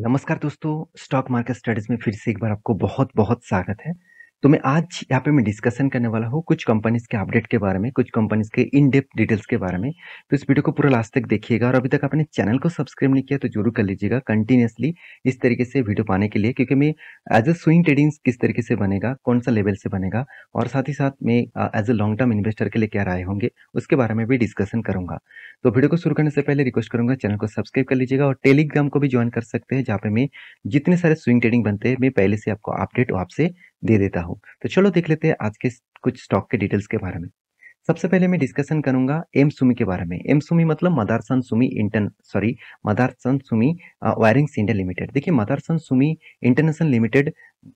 नमस्कार दोस्तों stock market studies में फिर से एक बार आपको बहुत बहुत स्वागत है तो मैं आज यहाँ पे मैं डिस्कशन करने वाला हूँ कुछ कंपनीज के अपडेट के बारे में कुछ कंपनीज के इन डेप्थ डिटेल्स के बारे में तो इस वीडियो को पूरा लास्ट तक देखिएगा और अभी तक आपने चैनल को सब्सक्राइब नहीं किया तो जरूर कर लीजिएगा कंटिन्यूसली इस तरीके से वीडियो पाने के लिए क्योंकि मैं एज अ स्विंग ट्रेडिंग किस तरीके से बनेगा कौन सा लेवल से बनेगा और साथ ही साथ मैं as a long term investor के लिए क्या राय होंगे उसके बारे में भी डिस्कशन करूंगा तो वीडियो को शुरू करने से पहले रिक्वेस्ट करूंगा चैनल को सब्सक्राइब कर लीजिएगा और टेलीग्राम को भी ज्वाइन कर सकते हैं जहाँ पे मैं जितने सारे स्विंग ट्रेडिंग बनते हैं मैं पहले से आपको अपडेट आपसे दे देता हूँ तो चलो देख लेते हैं आज के कुछ स्टॉक के डिटेल्स के बारे में सबसे पहले मैं डिस्कशन करूंगा एम सुमी के बारे में एम सुमी मतलब Motherson Sumi inter sorry Motherson Sumi wirings India limited देखिए Motherson Sumi international limited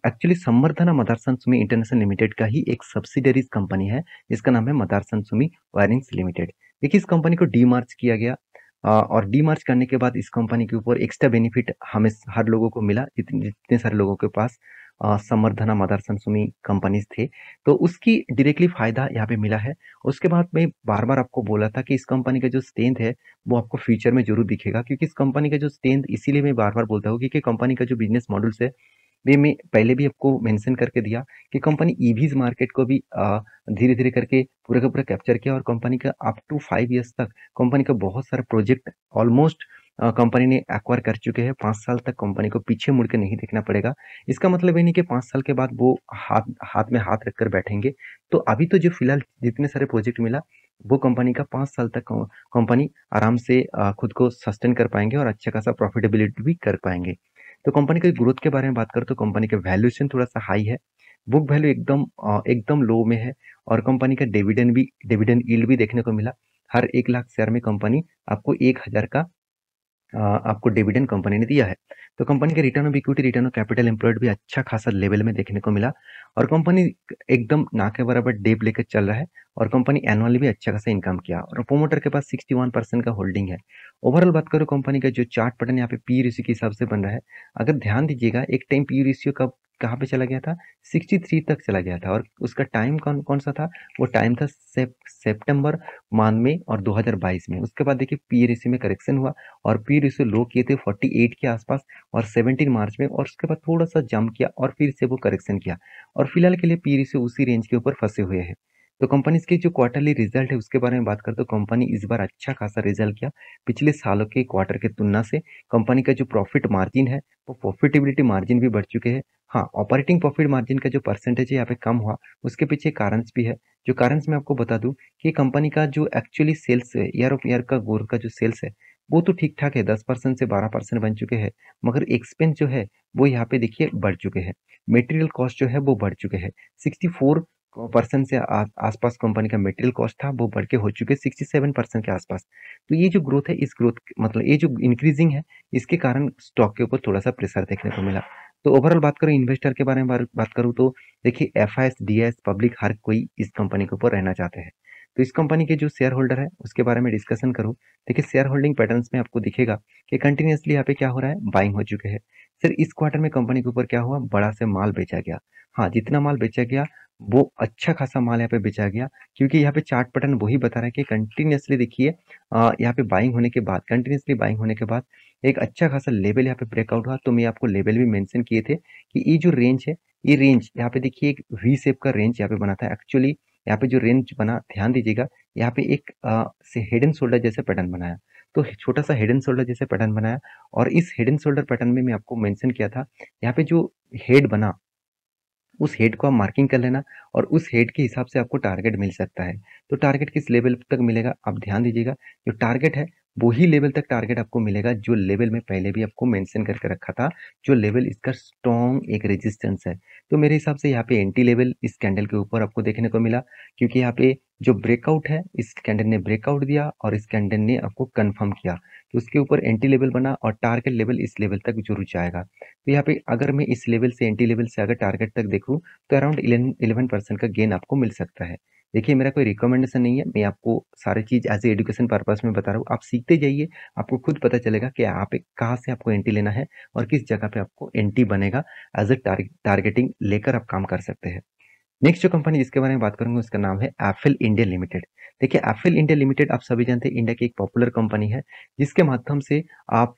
actually Samvardhana Motherson Sumi international limited का ही एक सब्सिडरीज कंपनी है जिसका नाम है मदारसन सुमी वायरिंग्स लिमिटेड देखिए इस कंपनी को डी किया गया uh, और डी मार्च करने के बाद इस कंपनी के ऊपर एक्स्ट्रा बेनिफिट हमें हर लोगों को मिला जितने जितने सारे लोगों के पास संवर्धना मदरसन सुमी कंपनीज थे तो उसकी डायरेक्टली फ़ायदा यहाँ पे मिला है उसके बाद मैं बार बार आपको बोला था कि इस कंपनी का जो स्ट्रेंथ है वो आपको फ्यूचर में जरूर दिखेगा क्योंकि इस कंपनी का जो स्ट्रेंथ इसीलिए मैं बार बार बोलता हूँ क्योंकि कंपनी का जो बिजनेस मॉडल्स है वे मैं पहले भी आपको मेंशन करके दिया कि कंपनी ईवीज मार्केट को भी धीरे धीरे करके पूरा का पूरा कैप्चर किया और कंपनी का अप टू फाइव ईयर्स तक कंपनी का बहुत सारा प्रोजेक्ट ऑलमोस्ट कंपनी ने एक्वायर कर चुके हैं पाँच साल तक कंपनी को पीछे मुड़ के नहीं देखना पड़ेगा इसका मतलब ये नहीं कि पाँच साल के बाद वो हाथ हाथ में हाथ रख कर बैठेंगे तो अभी तो जो फिलहाल जितने सारे प्रोजेक्ट मिला वो कंपनी का पाँच साल तक कंपनी आराम से खुद को सस्टेन कर पाएंगे और अच्छा खासा प्रॉफिटेबिलिटी भी कर पाएंगे तो कंपनी के ग्रोथ के बारे में बात करें तो कंपनी का वैल्यूएशन थोड़ा सा हाई है बुक वैल्यू एकदम एकदम लो में है और कंपनी का डिविडेंड भी डिविडेंड ईल्ड भी देखने को मिला हर एक लाख शेयर में कंपनी आपको एक हज़ार का आपको डिविडेंड कंपनी ने दिया है तो कंपनी के return of equity return of capital employed भी अच्छा खासा लेवल में देखने को मिला और कंपनी एकदम ना के बराबर डेप लेकर चल रहा है और कंपनी एनुअल भी अच्छा खासा इनकम किया और प्रोमोटर के पास 61 परसेंट का होल्डिंग है ओवरऑल बात करो कंपनी का जो चार्ट पैटर्न यहाँ पे पी रेशियो e के हिसाब से बन रहा है अगर ध्यान दीजिएगा एक टाइम पी रेशियो का कहाँ पे चला गया था 63 तक चला गया था और उसका टाइम कौन कौन सा था वो टाइम था सेप्टेम्बर मान में और 2022 में उसके बाद देखिए पी रेसी में करेक्शन हुआ और पी रेसी लो किए थे 48 के आसपास और 17 मार्च में और उसके बाद थोड़ा सा जंप किया और फिर से वो करेक्शन किया और फिलहाल के लिए पी रेसी उसी रेंज के ऊपर फंसे हुए हैं तो कंपनीज के जो क्वार्टरली रिजल्ट है उसके बारे में बात करते तो कंपनी इस बार अच्छा खासा रिजल्ट किया पिछले सालों के क्वार्टर की तुलना से कंपनी का जो प्रॉफिट मार्जिन है वो प्रॉफिटेबिलिटी मार्जिन भी बढ़ चुके हैं हाँ ऑपरेटिंग प्रॉफिट मार्जिन का जो परसेंटेज है यहाँ पे कम हुआ उसके पीछे कारण्स भी है जो कारण्स मैं आपको बता दूँ कि कंपनी का जो एक्चुअली सेल्स है ईयर ऑफ ईयर का गोर का जो सेल्स है वो तो ठीक ठाक है दस परसेंट से बारह परसेंट बन चुके हैं मगर एक्सपेंस जो है वो यहाँ पे देखिए बढ़ चुके हैं मटेरियल कॉस्ट जो है वो बढ़ चुके हैं सिक्सटी फोर परसेंट से आसपास कंपनी का मेटेरियल कॉस्ट था वो बढ़ के हो चुके सिक्सटी सेवन परसेंट के आसपास तो ये जो ग्रोथ है इस ग्रोथ मतलब ये जो इंक्रीजिंग है इसके कारण स्टॉक के ऊपर थोड़ा सा प्रेशर देखने को मिला तो ओवरऑल बात करूँ इन्वेस्टर के बारे में बात करूँ तो देखिए F I S D S public हर कोई इस कंपनी के ऊपर रहना चाहते हैं तो इस कंपनी के जो शेयर होल्डर है उसके बारे में डिस्कशन करूँ देखिए शेयर होल्डिंग पैटर्न्स में आपको दिखेगा कि कंटिन्यूसली यहाँ पे क्या हो रहा है बाइंग हो चुके हैं सर इस क्वार्टर में कंपनी के ऊपर क्या हुआ बड़ा से माल बेचा गया हाँ जितना माल बेचा गया वो अच्छा खासा माल यहाँ पे बेचा गया क्योंकि यहाँ पे चार्ट पैटर्न वही बता रहा है कि कंटिन्यूसली देखिए यहाँ पे बाइंग होने के बाद कंटिन्यूसली बाइंग होने के बाद एक अच्छा खासा लेवल यहाँ पे ब्रेकआउट हुआ तो मैं आपको लेवल भी मेंशन किए थे कि ये जो रेंज है ये रेंज यहाँ पे देखिए एक वी सेप का रेंज यहाँ पे बना था एक्चुअली यहाँ पे जो रेंज बना ध्यान दीजिएगा यहाँ पे एक हेड एंड शोल्डर जैसे पैटर्न बनाया तो छोटा सा हेड एंड शोल्डर जैसे पैटर्न बनाया और इस हेड एंड शोल्डर पैटर्न में मैं आपको मेंशन किया था यहाँ पे जो हेड बना उस हेड को आप मार्किंग कर लेना और उस हेड के हिसाब से आपको टारगेट मिल सकता है तो टारगेट किस लेवल तक मिलेगा आप ध्यान दीजिएगा जो टारगेट है वो ही लेवल तक टारगेट आपको मिलेगा जो लेवल में पहले भी आपको मेंशन करके रखा था जो लेवल इसका स्ट्रॉन्ग एक रेजिस्टेंस है तो मेरे हिसाब से यहाँ पे एंटी लेवल इस कैंडल के ऊपर आपको देखने को मिला क्योंकि यहाँ पे जो ब्रेकआउट है इस कैंडल ने ब्रेकआउट दिया और इस कैंडल ने आपको कन्फर्म किया तो उसके ऊपर एंटी लेवल बना और टारगेट लेवल इस लेवल तक जरूर जाएगा तो यहाँ पे अगर मैं इस लेवल से एंटी लेवल से अगर टारगेट तक देखूँ तो अराउंड इलेवन परसेंट का गेन आपको मिल सकता है देखिए मेरा कोई रिकमेंडेशन नहीं है मैं आपको सारी चीज़ एज ए एजुकेशन पर्पज में बता रहा हूँ आप सीखते जाइए आपको खुद पता चलेगा कि आप एक कहाँ से आपको एंटी लेना है और किस जगह पे आपको एंटी बनेगा एज ए टारगेटिंग लेकर आप काम कर सकते हैं नेक्स्ट जो कंपनी जिसके बारे में बात करूंगा उसका नाम है एफिल इंडिया लिमिटेड देखिए एफिल इंडिया लिमिटेड आप सभी जानते हैं इंडिया की एक पॉपुलर कंपनी है जिसके माध्यम से आप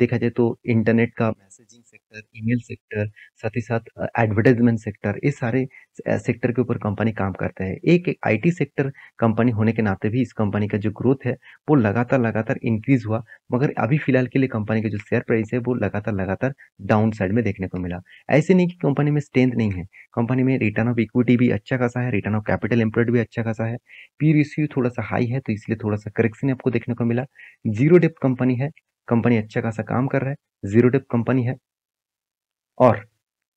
देखा जाए तो इंटरनेट का मैसेजिंग सेक्टर ईमेल सेक्टर साथ ही साथ एडवर्टाइजमेंट सेक्टर ये सारे सेक्टर के ऊपर कंपनी काम करते हैं एक एक आईटी सेक्टर कंपनी होने के नाते भी इस कंपनी का जो ग्रोथ है वो लगातार लगातार इंक्रीज हुआ मगर अभी फिलहाल के लिए कंपनी का जो शेयर प्राइस है वो लगातार लगातार डाउन साइड में देखने को मिला ऐसे नहीं कि कंपनी में स्ट्रेंथ नहीं है कंपनी में रिटर्न ऑफ इक्विटी भी अच्छा खासा है रिटर्न ऑफ कैपिटल एम्प्लॉयड भी अच्छा खासा है पी रेशियो थोड़ा सा हाई है तो इसलिए थोड़ा सा करेक्शन आपको देखने को मिला जीरो डेप कंपनी है कंपनी अच्छा खासा काम कर रहा है जीरो डेप कंपनी है और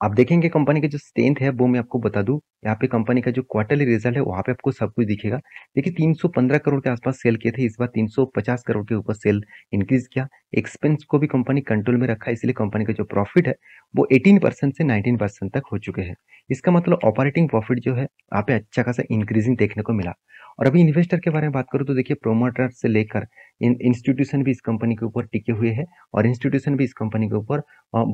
आप देखेंगे कंपनी का जो स्ट्रेंथ है वो मैं आपको बता दूं यहाँ पे कंपनी का जो क्वार्टरली रिजल्ट है वहाँ पे आपको सब कुछ दिखेगा देखिए 315 करोड़ के आसपास सेल किए थे इस बार 350 करोड़ के ऊपर सेल इंक्रीज किया एक्सपेंस को भी कंपनी कंट्रोल में रखा इसलिए कंपनी का जो प्रॉफिट है वो 18 परसेंट से 19 परसेंट तक हो चुके हैं इसका मतलब ऑपरेटिंग प्रॉफिट जो है यहाँ पे अच्छा खासा इंक्रीजिंग देखने को मिला और अभी इन्वेस्टर के बारे में बात करूँ तो देखिए प्रोमोटर से लेकर इंस्टीट्यूशन भी इस कंपनी के ऊपर टिके हुए हैं और इंस्टीट्यूशन भी इस कंपनी के ऊपर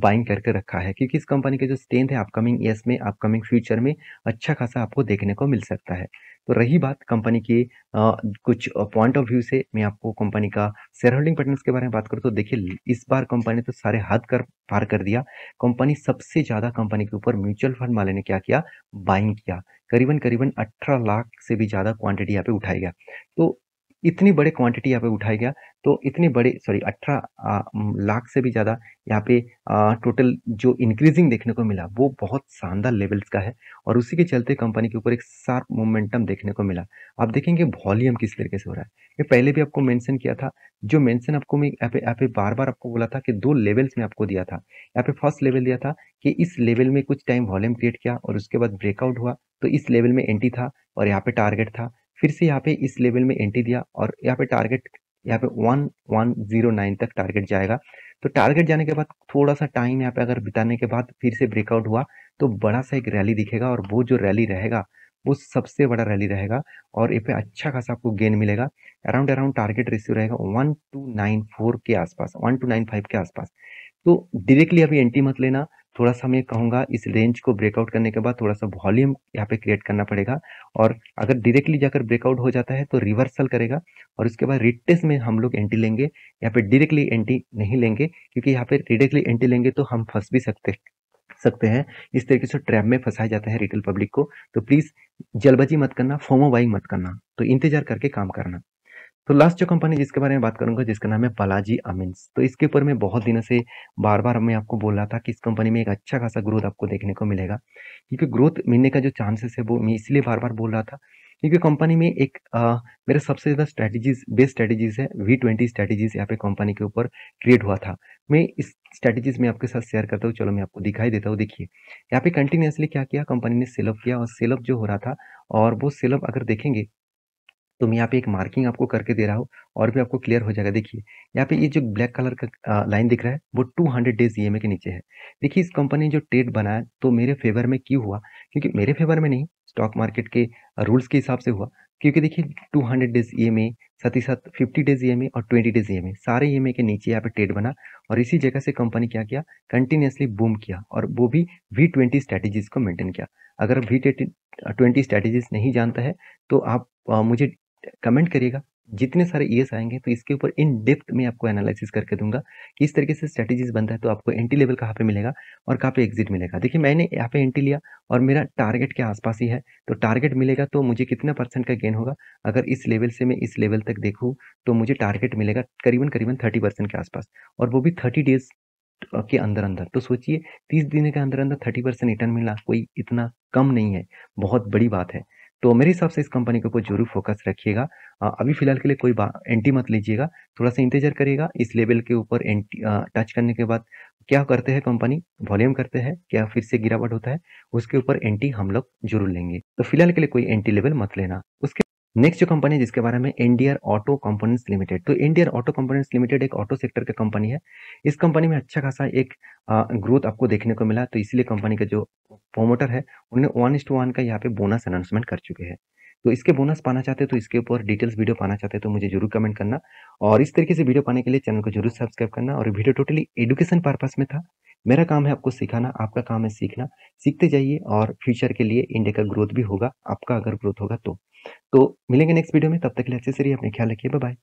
बाइंग करके रखा है क्योंकि इस कंपनी के जो स्ट्रेंथ है अपकमिंग ईयर्स में अपकमिंग फ्यूचर में अच्छा खासा आपको देखने को मिल सकता है तो रही बात कंपनी के कुछ पॉइंट ऑफ व्यू से मैं आपको कंपनी का शेयर होल्डिंग पैटर्न के बारे में बात करूँ तो देखिए इस बार कंपनी तो सारे हाथ कर पार कर दिया कंपनी सबसे ज़्यादा कंपनी के ऊपर म्यूचुअल फंड वाले ने क्या किया बाइंग किया करीबन करीबन 18 लाख से भी ज़्यादा क्वांटिटी यहाँ पे उठाया गया तो इतनी बड़े क्वांटिटी यहाँ पे उठाया गया तो इतने बड़े सॉरी 18 लाख से भी ज़्यादा यहाँ पे आ, टोटल जो इंक्रीजिंग देखने को मिला वो बहुत शानदार लेवल्स का है और उसी के चलते कंपनी के ऊपर एक शार्प मोमेंटम देखने को मिला आप देखेंगे वॉल्यूम किस तरीके से हो रहा है ये पहले भी आपको मैंशन किया था जो मैंसन आपको मैं यहाँ पे बार बार आपको बोला था कि दो लेवल्स में आपको दिया था यहाँ पे फर्स्ट लेवल दिया था कि इस लेवल में कुछ टाइम वॉल्यूम क्रिएट किया और उसके बाद ब्रेकआउट हुआ तो इस लेवल में एंटी था और यहाँ पे टारगेट था फिर से यहाँ पे इस लेवल में एंट्री दिया और यहाँ पे टारगेट यहाँ पे वन वन जीरो नाइन तक टारगेट जाएगा तो टारगेट जाने के बाद थोड़ा सा टाइम यहाँ पे अगर बिताने के बाद फिर से ब्रेकआउट हुआ तो बड़ा सा एक रैली दिखेगा और वो जो रैली रहेगा वो सबसे बड़ा रैली रहेगा और ये पे अच्छा खासा आपको गेन मिलेगा अराउंड अराउंड टारगेट रेसिव रहेगा वन टू नाइन फोर के आसपास वन टू नाइन फाइव के आसपास तो डायरेक्टली अभी एंट्री मत लेना थोड़ा सा मैं कहूँगा इस रेंज को ब्रेकआउट करने के बाद थोड़ा सा वॉल्यूम यहाँ पे क्रिएट करना पड़ेगा और अगर डायरेक्टली जाकर ब्रेकआउट हो जाता है तो रिवर्सल करेगा और उसके बाद रिटेस में हम लोग एंटी लेंगे यहाँ पे डायरेक्टली एंटी नहीं लेंगे क्योंकि यहाँ पे डायरेक्टली एंटी लेंगे तो हम फंस भी सकते सकते हैं इस तरीके से ट्रैप में फंसाया जाता है रिटेल पब्लिक को तो प्लीज़ जल्दबाजी मत करना फोमो बाइंग मत करना तो इंतजार करके काम करना तो लास्ट जो कंपनी जिसके बारे में बात करूंगा जिसका नाम है पलाजी अमीन्स तो इसके ऊपर मैं बहुत दिनों से बार बार मैं आपको बोल रहा था कि इस कंपनी में एक अच्छा खासा ग्रोथ आपको देखने को मिलेगा क्योंकि ग्रोथ मिलने का जो चांसेस है वो मैं इसलिए बार बार बोल रहा था क्योंकि कंपनी में एक आ, मेरा सबसे ज़्यादा स्ट्रैटेजीज बेस्ट स्ट्रैटेजीज है वी ट्वेंटी स्ट्रैटेजीज यहाँ पे कंपनी के ऊपर क्रिएट हुआ था मैं इस स्ट्रैटेजीज में आपके साथ शेयर करता हूँ चलो मैं आपको दिखाई देता हूँ देखिए यहाँ पे कंटिन्यूसली क्या किया कंपनी ने सेलअप किया और सेलअप जो हो रहा था और वो सेलअप अगर देखेंगे तो मैं यहाँ पे एक मार्किंग आपको करके दे रहा हूँ और भी आपको क्लियर हो जाएगा देखिए यहाँ पे ये जो ब्लैक कलर का लाइन दिख रहा है वो 200 डेज ई के नीचे है देखिए इस कंपनी ने जो ट्रेड बनाया तो मेरे फेवर में क्यों हुआ क्योंकि मेरे फेवर में नहीं स्टॉक मार्केट के रूल्स के हिसाब से हुआ क्योंकि देखिए 200 डेज ई एम साथ ही साथ फिफ्टी डेज ई और ट्वेंटी डेज ई सारे ई के नीचे यहाँ पे ट्रेड बना और इसी जगह से कंपनी क्या किया कंटिन्यूसली बूम किया और वो भी वी ट्वेंटी को मेंटेन किया अगर वी ट्वेंटी स्ट्रैटेजीज नहीं जानता है तो आप आ, मुझे कमेंट करिएगा जितने सारे ईएस आएंगे तो इसके ऊपर इन डेप्थ में आपको एनालिसिस करके दूंगा कि इस तरीके से स्ट्रैटेजीज बनता है तो आपको एंटी लेवल कहाँ पे मिलेगा और कहाँ पे एग्जिट मिलेगा देखिए मैंने यहाँ पे एंटी लिया और मेरा टारगेट के आसपास ही है तो टारगेट मिलेगा तो मुझे कितना परसेंट का गेन होगा अगर इस लेवल से मैं इस लेवल तक देखूँ तो मुझे टारगेट मिलेगा करीबन करीबन थर्टी के आसपास और वो भी थर्टी डेज के अंदर अंदर तो सोचिए तीस दिन के अंदर अंदर थर्टी परसेंट रिटर्न मिलना कोई इतना कम नहीं है बहुत बड़ी बात है तो मेरे हिसाब से इस कंपनी के ऊपर जरूर फोकस रखिएगा अभी फिलहाल के लिए कोई एंटी मत लीजिएगा थोड़ा सा इंतजार करिएगा इस लेवल के ऊपर एंटी टच करने के बाद क्या करते हैं कंपनी वॉल्यूम करते हैं क्या फिर से गिरावट होता है उसके ऊपर एंटी हम लोग जरूर लेंगे तो फिलहाल के लिए कोई एंटी लेवल मत लेना उसके नेक्स्ट जो कंपनी जिसके बारे में इंडियर ऑटो कंपोनेंट्स लिमिटेड तो इंडियर ऑटो कंपोनेंट्स लिमिटेड एक ऑटो सेक्टर की कंपनी है इस कंपनी में अच्छा खासा एक ग्रोथ आपको देखने को मिला तो इसलिए कंपनी के जो प्रोमोटर है उन्होंने वन इस टू वन का यहाँ पे बोनस अनाउंसमेंट कर चुके हैं तो इसके बोनस पाना चाहते हैं तो इसके ऊपर डिटेल्स वीडियो पाना चाहते हैं तो मुझे जरूर कमेंट करना और इस तरीके से वीडियो पाने के लिए चैनल को जरूर सब्सक्राइब करना और वीडियो टोटली एडुकेशन पर्पज में था मेरा काम है आपको सिखाना आपका काम है सीखना सीखते जाइए और फ्यूचर के लिए इंडिया का ग्रोथ भी होगा आपका अगर ग्रोथ होगा तो तो मिलेंगे नेक्स्ट वीडियो में तब तक के लिए अच्छे से रहिए अपने ख्याल रखिए बाय